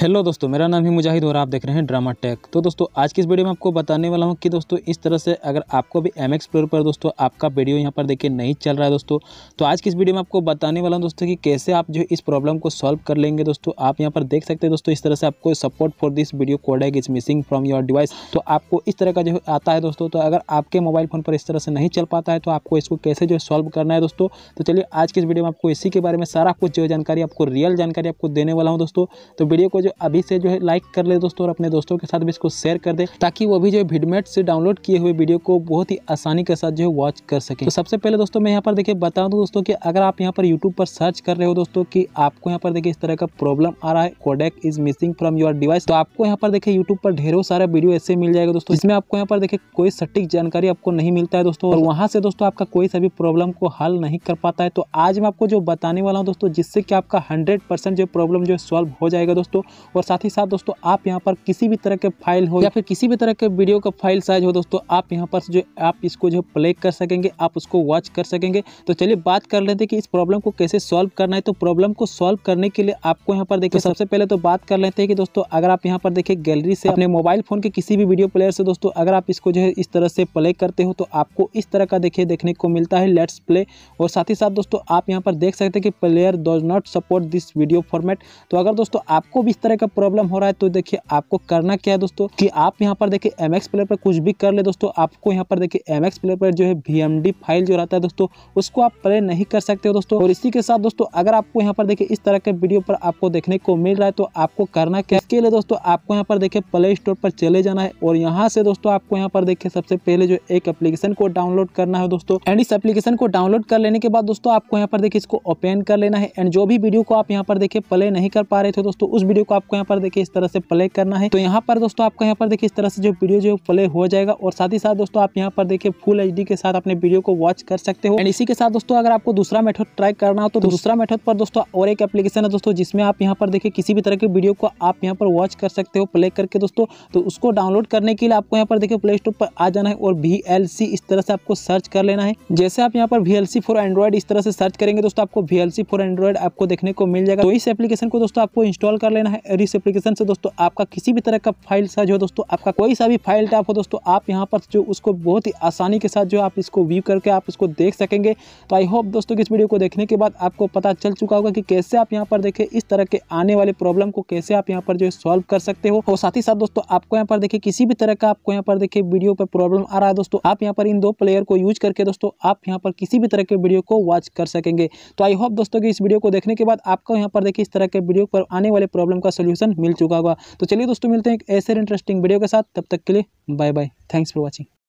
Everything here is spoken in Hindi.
हेलो दोस्तों मेरा नाम ही मुजाहिद और आप देख रहे हैं ड्रामा टेक तो दोस्तों आज की इस वीडियो में आपको बताने वाला हूं कि दोस्तों इस तरह से अगर आपको भी एम एक्स प्लेयर पर दोस्तों आपका वीडियो यहां पर देखिए नहीं चल रहा है दोस्तों तो आज की इस वीडियो में आपको बताने वाला हूं दोस्तों कि कैसे आप जो इस प्रॉब्लम को सॉल्व कर लेंगे दोस्तों आप यहाँ पर देख सकते हैं दोस्तों इस तरह से आपको support for this video codec is missing from your device तो आपको इस तरह का जो आता है दोस्तों तो अगर आपके मोबाइल फ़ोन पर इस तरह से नहीं चल पाता है तो आपको इसको कैसे जो सॉल्व करना है दोस्तों तो चलिए आज की इस वीडियो में आपको इसी के बारे में सारा कुछ जो जानकारी आपको रियल जानकारी आपको देने वाला हूँ दोस्तों तो वीडियो को जो अभी से जो है लाइक कर ले दोस्तों और अपने दोस्तों के साथ भी इसको शेयर कर दे ताकि वो भी जो है भिडमेट से डाउनलोड किए हुए वीडियो को बहुत ही आसानी के साथ जो है वॉच कर सके तो सबसे पहले दोस्तों मैं यहाँ पर देखिए बता दूँ दोस्तों की अगर आप यहाँ पर यूट्यूब पर सर्च कर रहे हो दोस्तों की आपको यहाँ पर देखिए इस तरह का प्रॉब्लम आ रहा है codec is missing from your device तो आपको यहाँ पर देखिए यूट्यूब पर ढेरों सारे वीडियो ऐसे मिल जाएगा दोस्तों इसमें आपको यहाँ पर देखिए कोई सटीक जानकारी आपको नहीं मिलता है दोस्तों और वहां से दोस्तों आपका कोई सभी प्रॉब्लम को हल नहीं कर पाता है तो आज मैं आपको जो बताने वाला हूँ दोस्तों जिससे कि आपका हंड्रेड जो प्रॉब्लम जो सॉल्व हो जाएगा दोस्तों और साथ ही साथ दोस्तों आप यहाँ पर किसी भी तरह के फाइल हो या फिर किसी भी तरह के वीडियो का फाइल साइज हो दोस्तों आप यहाँ पर जो आप इसको जो प्ले कर सकेंगे आप उसको वॉच कर सकेंगे तो चलिए बात कर लेते हैं कि इस प्रॉब्लम को कैसे सॉल्व करना है तो प्रॉब्लम को सॉल्व करने के लिए आपको यहाँ पर देखिए तो सबसे पहले तो बात कर लेते हैं कि दोस्तों अगर आप यहाँ पर देखिए गैलरी से अपने मोबाइल फोन के किसी भी वीडियो प्लेयर से दोस्तों अगर आप इसको जो है इस तरह से प्ले करते हो तो आपको इस तरह का देखिए देखने को मिलता है लेट्स प्ले और साथ ही साथ दोस्तों आप यहाँ पर देख सकते हैं कि player does not support this video format तो अगर दोस्तों आपको भी इस तरह तरह का प्रॉब्लम हो रहा है तो देखिए आपको करना क्या है दोस्तों कि आप यहाँ पर देखिए एम एक्स प्लेयर पर कुछ भी कर ले दोस्तों आपको यहाँ पर देखिए एम एक्स प्लेयर पर जो है वी फाइल जो रहता है दोस्तों उसको आप प्ले नहीं कर सकते हो दोस्तों और इसी के साथ दोस्तों अगर आपको यहाँ पर देखिए इस तरह के वीडियो पर आपको देखने को मिल रहा है तो आपको करना क्या इसके लिए दोस्तों आपको यहाँ पर देखिए प्ले स्टोर पर चले जाना है और यहाँ से दोस्तों आपको यहाँ पर देखिए सबसे पहले जो एक एप्लीकेशन को डाउनलोड करना है दोस्तों एंड इस एप्लीकेशन को डाउनलोड कर लेने के बाद दोस्तों आपको यहाँ पर देखिए इसको ओपन कर लेना है एंड जो भी वीडियो को आप यहाँ पर देखिए प्ले नहीं कर पा रहे थे दोस्तों उस वीडियो को आपको यहाँ पर देखिए इस तरह से प्ले करना है तो यहाँ पर दोस्तों आपको यहाँ पर देखिए इस तरह से जो वीडियो जो प्ले हो जाएगा और साथ ही साथ दोस्तों आप यहाँ पर देखिए फुल एच के साथ अपने वीडियो को वॉच कर सकते हो एंड इसी के साथ दोस्तों अगर आपको दूसरा मेथड ट्राई करना हो तो दूसरा मेथड पर दोस्तों और एक एप्लीकेशन है दोस्तों जिसमें आप यहाँ पर देखिए किसी भी तरह की वीडियो को आप यहाँ पर वॉच कर सकते हो प्ले करके दोस्तों तो उसको डाउनलोड करने के लिए आपको यहाँ पर देखिए प्ले स्टोर पर आ जाना है और वी इस तरह से आपको सर्च कर लेना है जैसे आप यहाँ पर वी एल एंड्रॉइड इस तरह से सर्च करेंगे दोस्तों आपको वी एल एंड्रॉइड आपको देखने को मिल जाएगा तो इस एप्लीकेशन को दोस्तों आपको इंस्टॉल कर लेना है हैं रिस एप्लीकेशन से दोस्तों आपका किसी भी तरह का फाइल सा जो दोस्तों आपका कोई सा भी फाइल टाइप हो दोस्तों आप यहाँ पर जो उसको बहुत ही आसानी के साथ जो आप इसको व्यू करके आप उसको देख सकेंगे तो आई होप दोस्तों कि इस वीडियो को देखने के बाद आपको पता चल चुका होगा कि कैसे आप यहाँ पर देखें इस तरह के आने वाले प्रॉब्लम को कैसे आप यहाँ पर जो सॉल्व कर सकते हो और साथ ही साथ दोस्तों आपको यहाँ पर देखिए किसी भी तरह का आपको यहाँ पर देखिए वीडियो पर प्रॉब्लम आ रहा है दोस्तों आप यहाँ पर इन दो प्लेयर को यूज करके दोस्तों आप यहाँ पर किसी भी तरह के वीडियो को वॉच कर सकेंगे तो आई होप दोस्तों की इस वीडियो को देखने के बाद आपको यहाँ पर देखिए इस तरह के वीडियो पर आने वाले प्रॉब्लम का आपका सोल्यूशन मिल चुका होगा तो चलिए दोस्तों मिलते हैं एक ऐसे इंटरेस्टिंग वीडियो के साथ तब तक के लिए bye bye thanks for watching